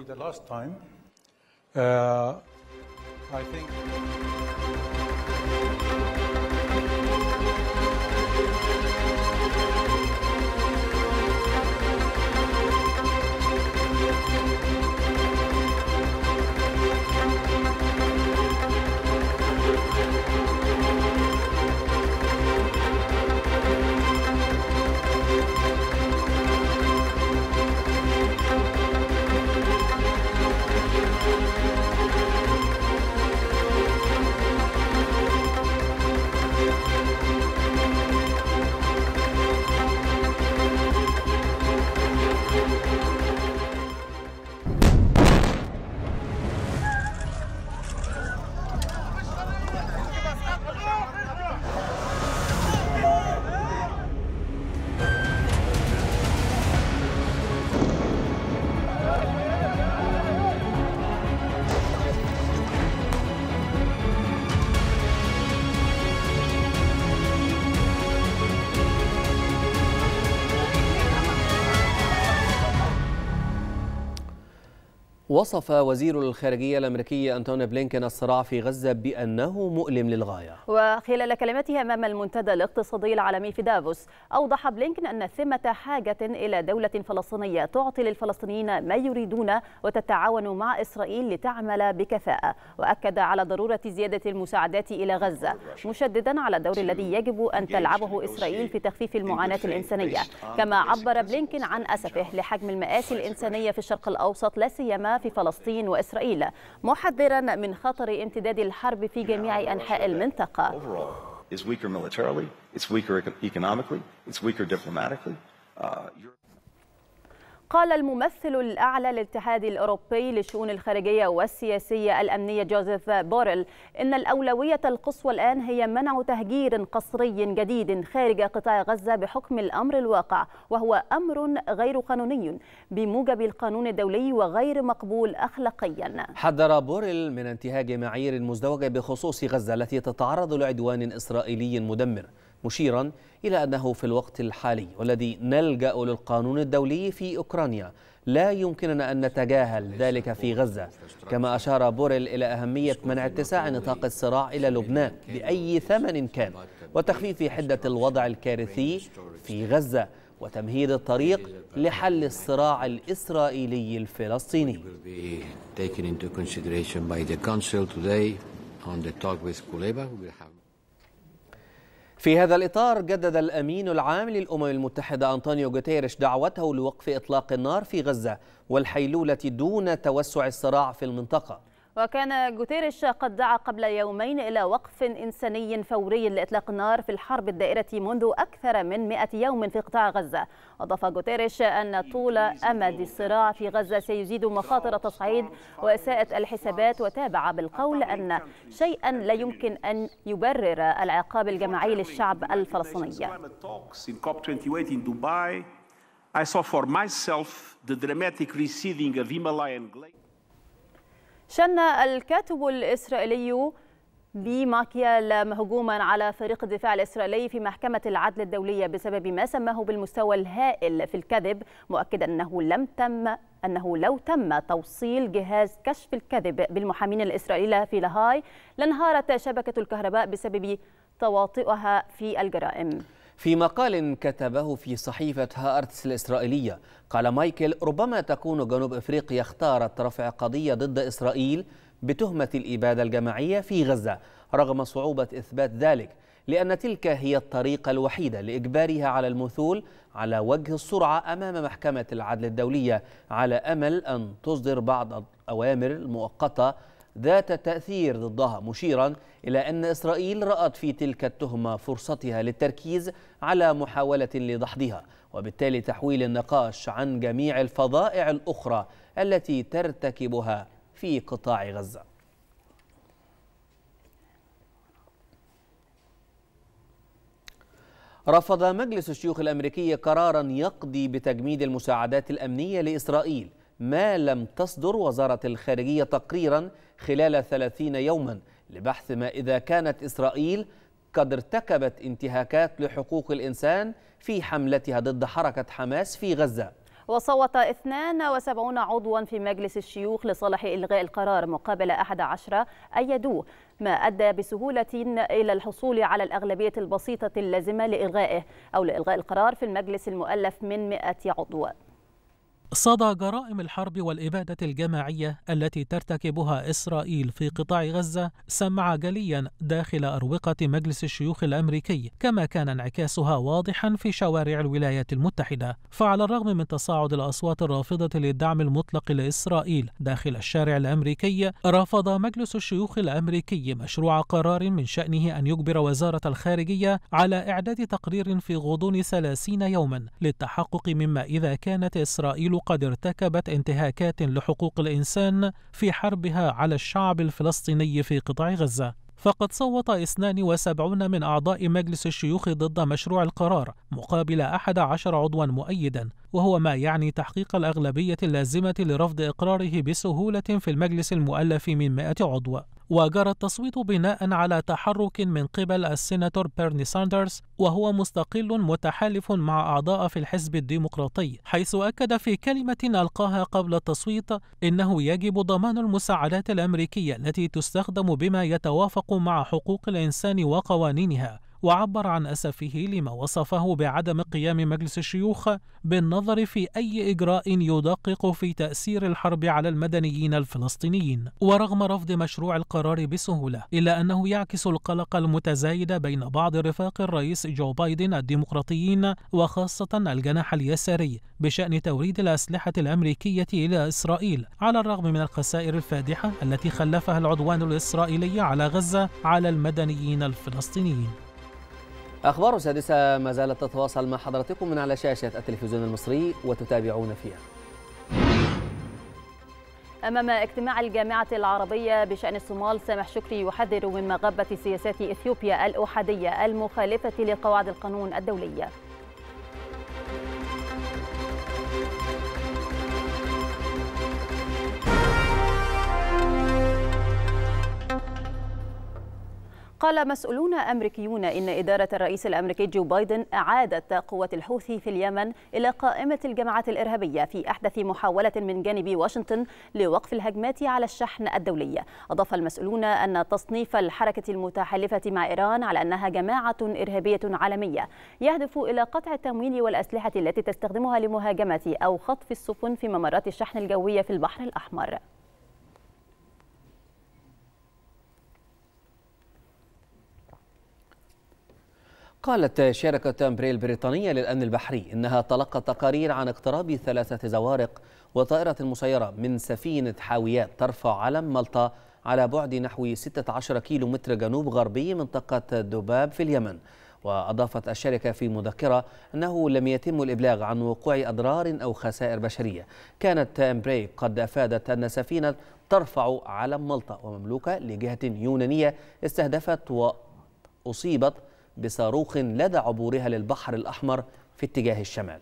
وصف وزير الخارجية الأمريكي أنتوني بلينكن الصراع في غزة بأنه مؤلم للغاية وخلال كلمته أمام المنتدى الاقتصادي العالمي في دافوس أوضح بلينكن أن ثمة حاجة إلى دولة فلسطينية تعطي للفلسطينيين ما يريدون وتتعاون مع إسرائيل لتعمل بكفاءة وأكد على ضرورة زيادة المساعدات إلى غزة مشددا على الدور الذي يجب أن تلعبه إسرائيل في تخفيف المعاناة الإنسانية كما عبر بلينكن عن أسفه لحجم المآسي الإنسانية في الشرق الأوسط لا سيما في فلسطين وإسرائيل محذرا من خطر امتداد الحرب في جميع أنحاء المنطقة is weaker militarily, it's weaker economically, it's weaker diplomatically. Uh, قال الممثل الأعلى للاتحاد الأوروبي للشؤون الخارجية والسياسية الأمنية جوزيف بوريل إن الأولوية القصوى الآن هي منع تهجير قسري جديد خارج قطاع غزة بحكم الأمر الواقع وهو أمر غير قانوني بموجب القانون الدولي وغير مقبول أخلاقيا حذر بوريل من انتهاج معايير المزدوجة بخصوص غزة التي تتعرض لعدوان إسرائيلي مدمر مشيرا إلى أنه في الوقت الحالي والذي نلجأ للقانون الدولي في أوكرانيا لا يمكننا أن نتجاهل ذلك في غزة كما أشار بوريل إلى أهمية منع اتساع نطاق الصراع إلى لبنان بأي ثمن كان وتخفيف حدة الوضع الكارثي في غزة وتمهيد الطريق لحل الصراع الإسرائيلي الفلسطيني في هذا الإطار جدد الأمين العام للأمم المتحدة أنطونيو غوتيريش دعوته لوقف إطلاق النار في غزة والحيلولة دون توسع الصراع في المنطقة وكان جوتيريش قد دعا قبل يومين إلى وقف إنساني فوري لإطلاق النار في الحرب الدائرة منذ أكثر من 100 يوم في قطاع غزة أضاف جوتيريش أن طول أمد الصراع في غزة سيزيد مخاطر تصعيد وإساءة الحسابات وتابع بالقول أن شيئا لا يمكن أن يبرر العقاب الجماعي للشعب الفلسطيني I saw for myself the dramatic receding of Himalayan glaciers. شن الكاتب الإسرائيلي بي ماكيال مهجوما على فريق الدفاع الإسرائيلي في محكمة العدل الدولية بسبب ما سماه بالمستوى الهائل في الكذب مؤكدا أنه لم تم أنه لو تم توصيل جهاز كشف الكذب بالمحامين الإسرائيليين في لاهاي لانهارت شبكة الكهرباء بسبب تواطئها في الجرائم في مقال كتبه في صحيفة هارتس الإسرائيلية قال مايكل ربما تكون جنوب أفريقيا اختارت رفع قضية ضد إسرائيل بتهمة الإبادة الجماعية في غزة رغم صعوبة إثبات ذلك لأن تلك هي الطريقة الوحيدة لإجبارها على المثول على وجه السرعة أمام محكمة العدل الدولية على أمل أن تصدر بعض الأوامر المؤقتة ذات تأثير ضدها مشيرا إلى أن إسرائيل رأت في تلك التهمة فرصتها للتركيز على محاولة لدحضها وبالتالي تحويل النقاش عن جميع الفظائع الأخرى التي ترتكبها في قطاع غزة رفض مجلس الشيوخ الأمريكي قرارا يقضي بتجميد المساعدات الأمنية لإسرائيل ما لم تصدر وزارة الخارجية تقريرا خلال 30 يوما لبحث ما إذا كانت إسرائيل قد ارتكبت انتهاكات لحقوق الإنسان في حملتها ضد حركة حماس في غزة وصوت 72 عضوا في مجلس الشيوخ لصالح إلغاء القرار مقابل 11 أيدوه ما أدى بسهولة إلى الحصول على الأغلبية البسيطة اللازمة لإلغائه أو لإلغاء القرار في المجلس المؤلف من 100 عضو صدى جرائم الحرب والإبادة الجماعية التي ترتكبها إسرائيل في قطاع غزة سمع جليا داخل أروقة مجلس الشيوخ الأمريكي كما كان انعكاسها واضحا في شوارع الولايات المتحدة فعلى الرغم من تصاعد الأصوات الرافضة للدعم المطلق لإسرائيل داخل الشارع الأمريكي رفض مجلس الشيوخ الأمريكي مشروع قرار من شأنه أن يجبر وزارة الخارجية على إعداد تقرير في غضون 30 يوما للتحقق مما إذا كانت إسرائيل قد ارتكبت انتهاكات لحقوق الإنسان في حربها على الشعب الفلسطيني في قطاع غزة فقد صوت 72 من أعضاء مجلس الشيوخ ضد مشروع القرار مقابل 11 عضوا مؤيدا وهو ما يعني تحقيق الأغلبية اللازمة لرفض إقراره بسهولة في المجلس المؤلف من 100 عضو وجرى التصويت بناء على تحرك من قبل السيناتور بيرني ساندرز وهو مستقل متحالف مع أعضاء في الحزب الديمقراطي حيث أكد في كلمة ألقاها قبل التصويت إنه يجب ضمان المساعدات الأمريكية التي تستخدم بما يتوافق مع حقوق الإنسان وقوانينها وعبر عن أسفه لما وصفه بعدم قيام مجلس الشيوخ بالنظر في أي إجراء يدقق في تأثير الحرب على المدنيين الفلسطينيين ورغم رفض مشروع القرار بسهولة إلا أنه يعكس القلق المتزايد بين بعض رفاق الرئيس جو بايدن الديمقراطيين وخاصة الجناح اليساري بشأن توريد الأسلحة الأمريكية إلى إسرائيل على الرغم من الخسائر الفادحة التي خلفها العدوان الإسرائيلي على غزة على المدنيين الفلسطينيين أخبار سادسة ما زالت تتواصل مع حضراتكم من على شاشة التلفزيون المصري وتتابعون فيها أمام اجتماع الجامعة العربية بشأن الصومال سامح شكري يحذر من مغبة سياسات إثيوبيا الأحادية المخالفة لقواعد القانون الدولية قال مسؤولون أمريكيون إن إدارة الرئيس الأمريكي جو بايدن أعادت قوة الحوثي في اليمن إلى قائمة الجماعات الإرهابية في أحدث محاولة من جانب واشنطن لوقف الهجمات على الشحن الدولي أضاف المسؤولون أن تصنيف الحركة المتحالفة مع إيران على أنها جماعة إرهابية عالمية يهدف إلى قطع التمويل والأسلحة التي تستخدمها لمهاجمة أو خطف السفن في ممرات الشحن الجوية في البحر الأحمر قالت شركة أمبريل البريطانية للأمن البحري إنها تلقت تقارير عن اقتراب ثلاثة زوارق وطائرة مسيرة من سفينة حاويات ترفع علم مالطا على بعد نحو 16 كيلو متر جنوب غربي منطقة دباب في اليمن وأضافت الشركة في مذكرة أنه لم يتم الإبلاغ عن وقوع أضرار أو خسائر بشرية كانت أمبري قد أفادت أن سفينة ترفع علم مالطا ومملوكة لجهة يونانية استهدفت وأصيبت بصاروخ لدى عبورها للبحر الأحمر في اتجاه الشمال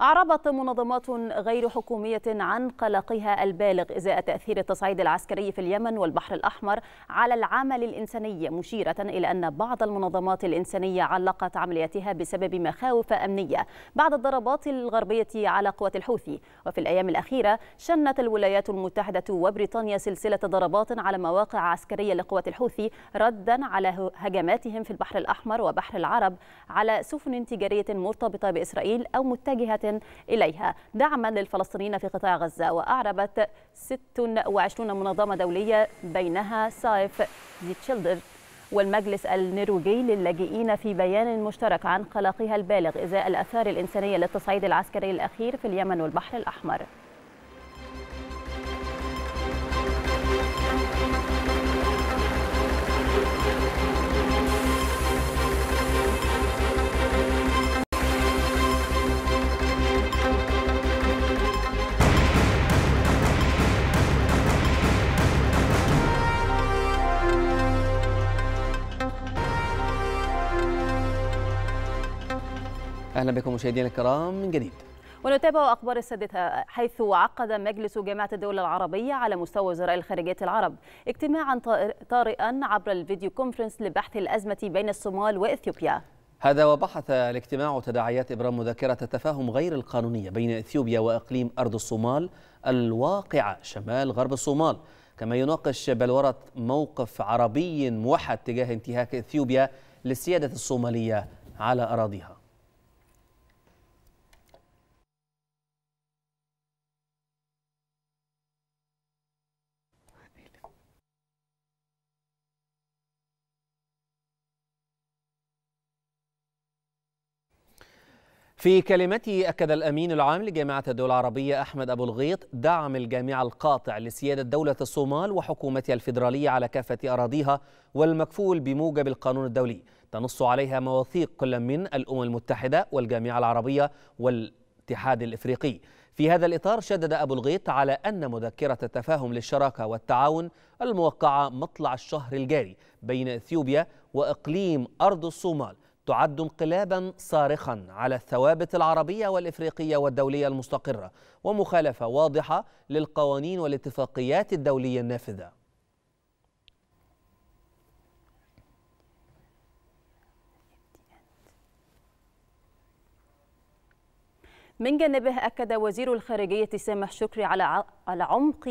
أعربت منظمات غير حكومية عن قلقها البالغ إزاء تأثير التصعيد العسكري في اليمن والبحر الأحمر على العمل الإنساني مشيرة إلى أن بعض المنظمات الإنسانية علقت عملياتها بسبب مخاوف أمنية بعد الضربات الغربية على قوات الحوثي وفي الأيام الأخيرة شنت الولايات المتحدة وبريطانيا سلسلة ضربات على مواقع عسكرية لقوات الحوثي ردا على هجماتهم في البحر الأحمر وبحر العرب على سفن تجارية مرتبطة بإسرائيل أو متجهة إليها دعما للفلسطينيين في قطاع غزة وأعربت 26 منظمة دولية بينها سايف دي تشيلدر والمجلس النرويجي للاجئين في بيان مشترك عن قلقها البالغ إزاء الأثار الإنسانية للتصعيد العسكري الأخير في اليمن والبحر الأحمر أهلا بكم مشاهدينا الكرام من جديد ونتابع أخبار السادسه حيث عقد مجلس جامعة الدول العربية على مستوى وزراء الخارجية العرب اجتماعا طارئا عبر الفيديو كونفرنس لبحث الأزمة بين الصومال وإثيوبيا هذا وبحث الاجتماع تداعيات إبرام مذكرة التفاهم غير القانونية بين إثيوبيا وإقليم أرض الصومال الواقعة شمال غرب الصومال كما يناقش بلورة موقف عربي موحد تجاه انتهاك إثيوبيا للسيادة الصومالية على أراضيها في كلمته أكد الأمين العام لجامعة الدول العربية أحمد أبو الغيط دعم الجامعة القاطع لسيادة دولة الصومال وحكومتها الفيدرالية على كافة أراضيها والمكفول بموجب القانون الدولي تنص عليها مواثيق كل من الأمم المتحدة والجامعة العربية والاتحاد الإفريقي في هذا الإطار شدد أبو الغيط على أن مذكرة التفاهم للشراكة والتعاون الموقعة مطلع الشهر الجاري بين إثيوبيا وإقليم أرض الصومال تعد انقلابا صارخا على الثوابت العربية والإفريقية والدولية المستقرة ومخالفة واضحة للقوانين والاتفاقيات الدولية النافذة من جانبه أكد وزير الخارجية سامح شكري على على عمق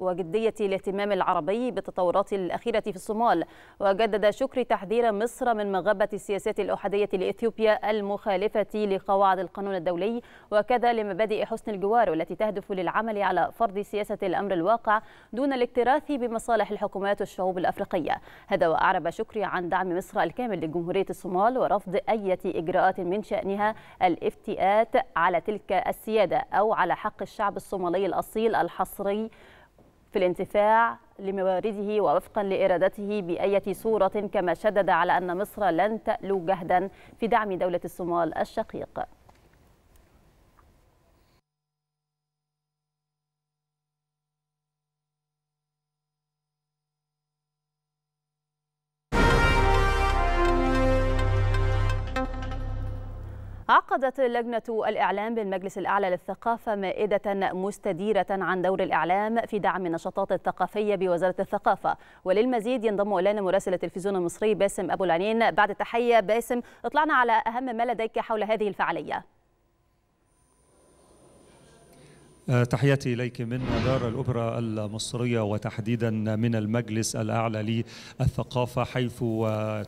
وجدية الاهتمام العربي بالتطورات الأخيرة في الصومال وجدد شكري تحذير مصر من مغبة السياسات الأحادية لإثيوبيا المخالفة لقواعد القانون الدولي وكذا لمبادئ حسن الجوار والتي تهدف للعمل على فرض سياسة الأمر الواقع دون الاكتراث بمصالح الحكومات والشعوب الأفريقية هذا وأعرب شكري عن دعم مصر الكامل لجمهورية الصومال ورفض أي إجراءات من شأنها الافتئات على تلك السيادة أو على حق الشعب الصومالي الأصيل الحصري في الانتفاع لموارده ووفقا لإرادته بأية صورة كما شدد على أن مصر لن تألو جهدا في دعم دولة الصومال الشقيق عقدت لجنة الإعلام بالمجلس الأعلى للثقافة مائدة مستديرة عن دور الإعلام في دعم النشاطات الثقافية بوزارة الثقافة وللمزيد ينضم إلينا مراسل التلفزيون المصري باسم أبو العنين بعد تحية باسم اطلعنا على أهم ما لديك حول هذه الفعالية آه، تحياتي إليك من دار الأوبرا المصرية وتحديدا من المجلس الأعلى للثقافة حيث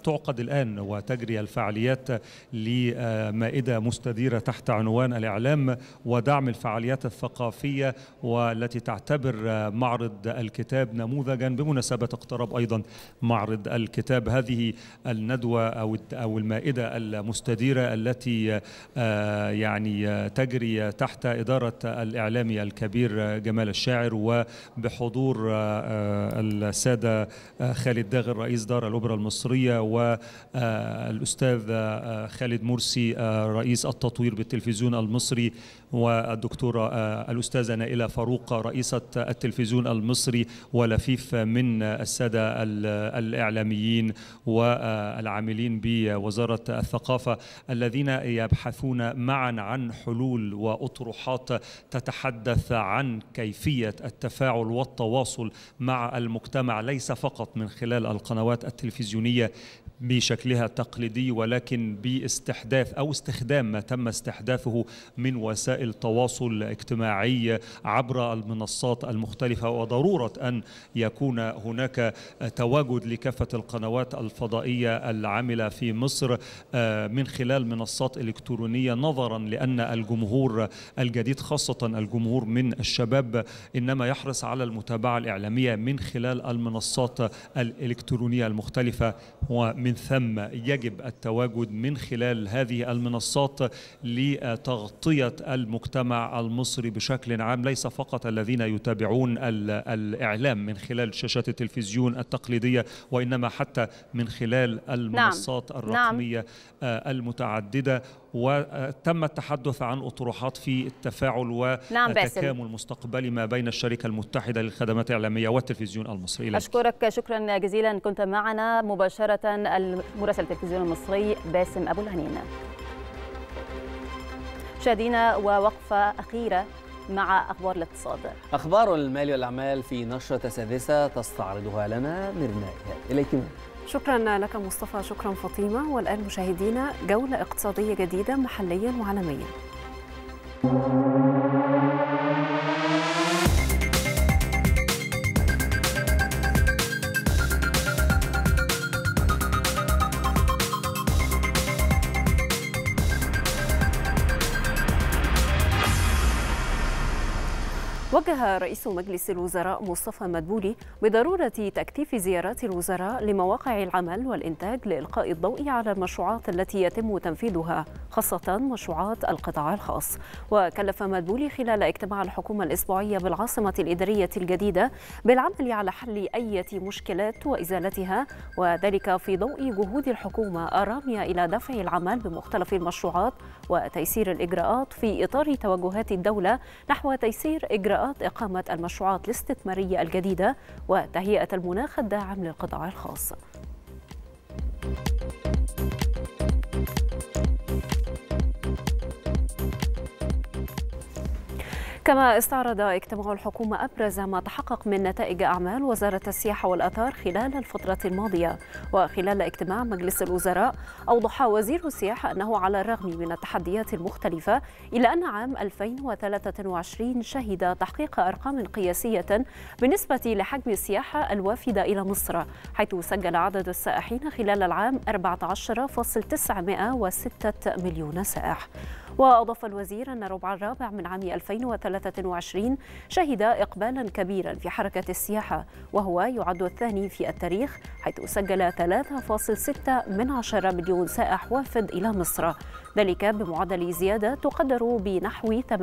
تعقد الآن وتجري الفعاليات لمائدة مستديرة تحت عنوان الإعلام ودعم الفعاليات الثقافية والتي تعتبر معرض الكتاب نموذجا بمناسبة اقترب أيضا معرض الكتاب هذه الندوة أو أو المائدة المستديرة التي آه، يعني تجري تحت إدارة الإعلام الإعلامي الكبير جمال الشاعر وبحضور آه، آه، السادة آه، خالد داغر رئيس دار الأوبرا المصرية والأستاذ خالد مرسي رئيس التطوير بالتلفزيون المصري والدكتورة آه، الأستاذة نائلة فاروق رئيسة التلفزيون المصري ولفيف من السادة الإعلاميين والعاملين بوزارة الثقافة الذين يبحثون معا عن حلول وأطروحات تتحدث عن كيفية التفاعل والتواصل مع المجتمع ليس فقط من خلال القنوات التلفزيونية بشكلها التقليدي ولكن باستحداث أو استخدام ما تم استحداثه من وسائل وسائل التواصل الاجتماعي عبر المنصات المختلفة وضرورة أن يكون هناك تواجد لكافة القنوات الفضائية العاملة في مصر آه، من خلال منصات إلكترونية نظرا لأن الجمهور الجديد خاصة الجمهور من الشباب إنما يحرص على المتابعة الإعلامية من خلال المنصات الإلكترونية المختلفة ومن ثم يجب التواجد من خلال هذه المنصات لتغطية الم المجتمع المصري بشكل عام ليس فقط الذين يتابعون الإعلام من خلال شاشات التلفزيون التقليدية وإنما حتى من خلال المنصات نعم. الرقمية نعم. المتعددة وتم التحدث عن أطروحات في التفاعل نعم، وتكامل نعم مستقبلي ما بين الشركة المتحدة للخدمات الإعلامية والتلفزيون المصري إليك. أشكرك شكرا جزيلا كنت معنا مباشرة المراسل التلفزيون المصري باسم أبو الهنين مشاهدينا ووقفة أخيرة مع أخبار الاقتصاد أخبار المال والأعمال في نشرة سادسة تستعرضها لنا ميرنا إليك شكرا لك مصطفى شكرا فاطمة والآن مشاهدينا جولة اقتصادية جديدة محليا وعالميا وجه رئيس مجلس الوزراء مصطفى مدبولي بضرورة تكثيف زيارات الوزراء لمواقع العمل والإنتاج لإلقاء الضوء على المشروعات التي يتم تنفيذها خاصة مشروعات القطاع الخاص وكلف مدبولي خلال اجتماع الحكومة الإسبوعية بالعاصمة الإدارية الجديدة بالعمل على حل أي مشكلات وإزالتها وذلك في ضوء جهود الحكومة الرامية إلى دفع العمل بمختلف المشروعات وتيسير الإجراءات في إطار توجهات الدولة نحو تيسير إجراءات بدأت إقامة المشروعات الاستثمارية الجديدة وتهيئة المناخ الداعم للقطاع الخاص. كما استعرض اجتماع الحكومة أبرز ما تحقق من نتائج أعمال وزارة السياحة والأثار خلال الفترة الماضية وخلال اجتماع مجلس الوزراء أوضح وزير السياحة أنه على الرغم من التحديات المختلفة إلا أن عام 2023 شهد تحقيق أرقام قياسية بالنسبة لحجم السياحة الوافدة إلى مصر حيث سجل عدد السائحين خلال العام 14.906 مليون سائح وأضاف الوزير أن الربع الرابع من عام 2023 2023 شهد إقبالا كبيرا في حركة السياحة وهو يعد الثاني في التاريخ حيث سجل 3.6 من 10 مليون سائح وافد إلى مصر ذلك بمعدل زيادة تقدر بنحو 8%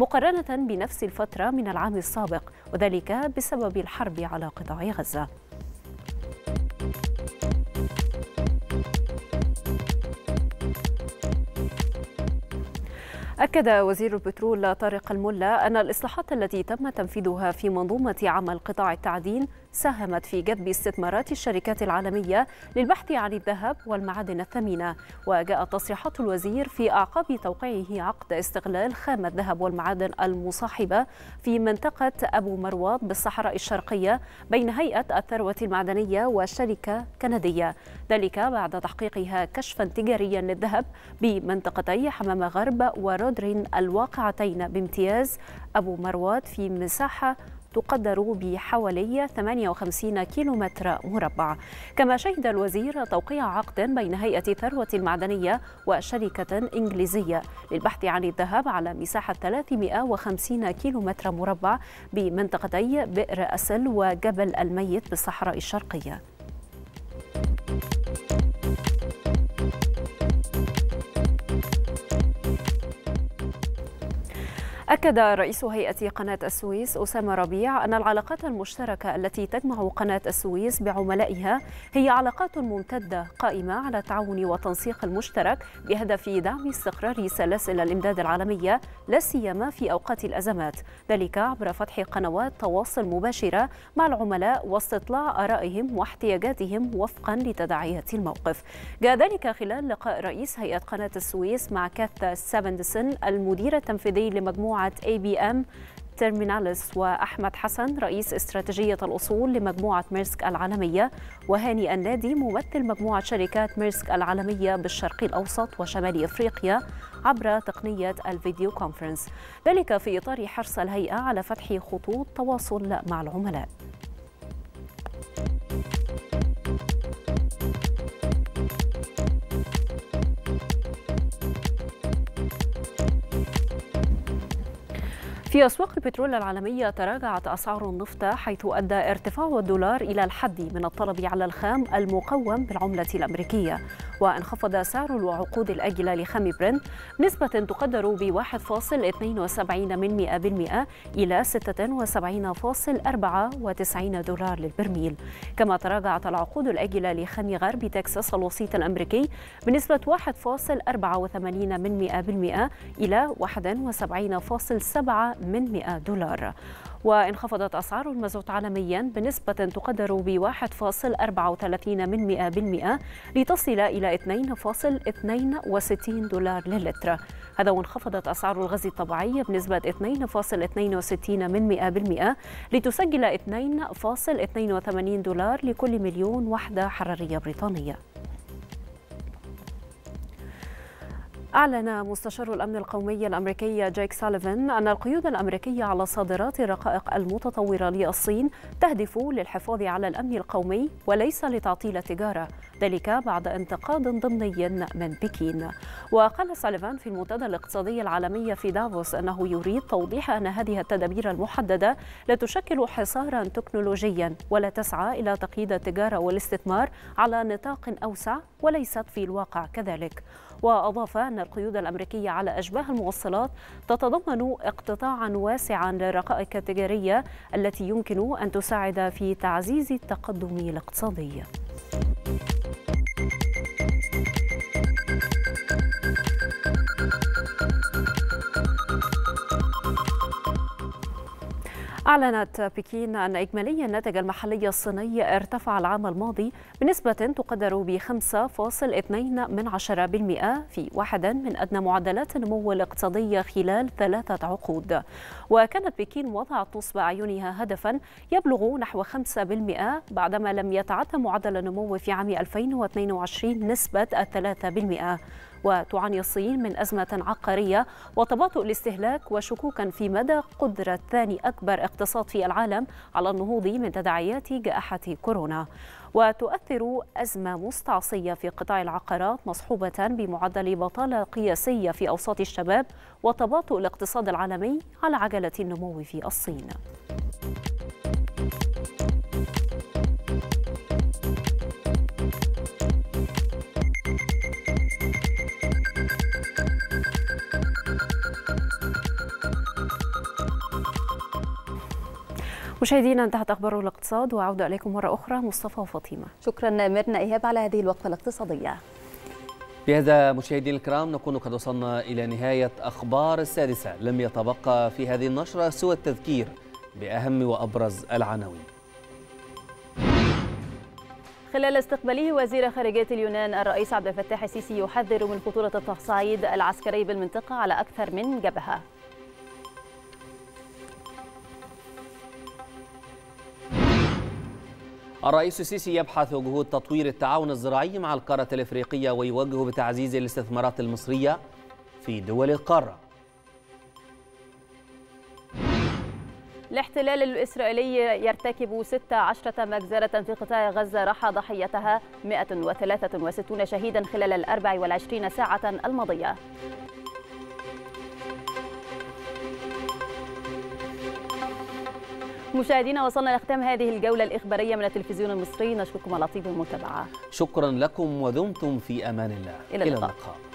مقارنة بنفس الفترة من العام السابق وذلك بسبب الحرب على قطاع غزة أكد وزير البترول طارق الملا أن الإصلاحات التي تم تنفيذها في منظومة عمل قطاع التعدين ساهمت في جذب استثمارات الشركات العالمية للبحث عن الذهب والمعادن الثمينة وجاءت تصريحات الوزير في أعقاب توقيعه عقد استغلال خام الذهب والمعادن المصاحبة في منطقة أبو مروات بالصحراء الشرقية بين هيئة الثروة المعدنية وشركة كندية ذلك بعد تحقيقها كشفا تجاريا للذهب بمنطقتي حمام غرب ورودرين الواقعتين بامتياز أبو مروات في مساحة تقدر بحوالي 58 كيلومتر مربع كما شهد الوزير توقيع عقد بين هيئة الثروة المعدنية وشركة إنجليزية للبحث عن الذهب على مساحة 350 كيلومتر مربع بمنطقتي بئر أسل وجبل الميت بالصحراء الشرقية أكد رئيس هيئة قناة السويس أسامة ربيع أن العلاقات المشتركة التي تجمع قناة السويس بعملائها هي علاقات ممتدة قائمة على التعاون والتنسيق المشترك بهدف دعم استقرار سلاسل الإمداد العالمية لا سيما في أوقات الأزمات ذلك عبر فتح قنوات تواصل مباشرة مع العملاء واستطلاع آرائهم واحتياجاتهم وفقا لتداعيات الموقف جاء ذلك خلال لقاء رئيس هيئة قناة السويس مع كاثا سافندسن المدير التنفيذي لمجموعة اي بي ام تيرمينالس وأحمد حسن رئيس استراتيجية الأصول لمجموعة ميرسك العالمية وهاني النادي ممثل مجموعة شركات ميرسك العالمية بالشرق الأوسط وشمال إفريقيا عبر تقنية الفيديو كونفرنس ذلك في إطار حرص الهيئة على فتح خطوط تواصل مع العملاء في أسواق البترول العالمية تراجعت أسعار النفط حيث أدى ارتفاع الدولار إلى الحد من الطلب على الخام المقوم بالعملة الأمريكية وانخفض سعر العقود الآجلة لخام برنت نسبة تقدر ب 1.72 من بالمئة إلى 76.94 دولار للبرميل كما تراجعت العقود الآجلة لخام غرب تكساس الوسيط الأمريكي بنسبة 1.84 من بالمئة إلى 71.7 من 100 دولار وانخفضت أسعار المازوت عالميا بنسبة تقدر ب 1.34 من 100 لتصل إلى 2.62 دولار للتر هذا وانخفضت أسعار الغاز الطبيعي بنسبة 2.62 من 100 لتسجل 2.82 دولار لكل مليون وحدة حرارية بريطانية أعلن مستشار الأمن القومي الأمريكي جايك ساليفان أن القيود الأمريكية على صادرات الرقائق المتطورة للصين تهدف للحفاظ على الأمن القومي وليس لتعطيل التجارة ذلك بعد انتقاد ضمني من بكين وقال ساليفان في المنتدى الاقتصادي العالمي في دافوس أنه يريد توضيح أن هذه التدابير المحددة لا تشكل حصارا تكنولوجيا ولا تسعى إلى تقييد التجارة والاستثمار على نطاق أوسع وليست في الواقع كذلك وأضاف أن القيود الأمريكية على أشباه الموصلات تتضمن اقتطاعا واسعا للرقائق التجارية التي يمكن أن تساعد في تعزيز التقدم الاقتصادي. أعلنت بكين أن إجمالي الناتج المحلي الصيني ارتفع العام الماضي بنسبة تقدر ب 5.2 في واحد من أدنى معدلات النمو الاقتصادي خلال ثلاثة عقود وكانت بكين وضعت نصب أعينها هدفا يبلغ نحو 5% بعدما لم يتعدى معدل النمو في عام 2022 نسبة 3% وتعاني الصين من أزمة عقارية وتباطؤ الاستهلاك وشكوكا في مدى قدرة ثاني أكبر اقتصاد في العالم على النهوض من تداعيات جائحة كورونا وتؤثر أزمة مستعصية في قطاع العقارات مصحوبة بمعدل بطالة قياسية في أوساط الشباب وتباطؤ الاقتصاد العالمي على عجلة النمو في الصين مشاهدينا انتهت اخبار الاقتصاد واعود اليكم مره اخرى مصطفى وفاطمه شكرا مرنا ايهاب على هذه الوقفه الاقتصاديه بهذا مشاهدينا الكرام نكون قد وصلنا الى نهايه اخبار السادسه لم يتبقى في هذه النشره سوى التذكير باهم وابرز العناوين خلال استقباله وزير خارجية اليونان الرئيس عبد الفتاح السيسي يحذر من خطورة التصعيد العسكري بالمنطقة على أكثر من جبهة الرئيس السيسي يبحث جهود تطوير التعاون الزراعي مع القارة الإفريقية ويوجه بتعزيز الاستثمارات المصرية في دول القارة الاحتلال الإسرائيلي يرتكب 16 مجزرة في قطاع غزة راح ضحيتها 163 شهيدا خلال ال 24 ساعة الماضية مشاهدينا وصلنا لختام هذه الجولة الإخبارية من التلفزيون المصري نشكركم على طيب المتابعة شكرا لكم ودمتم في أمان الله إلى اللقاء, إلى اللقاء.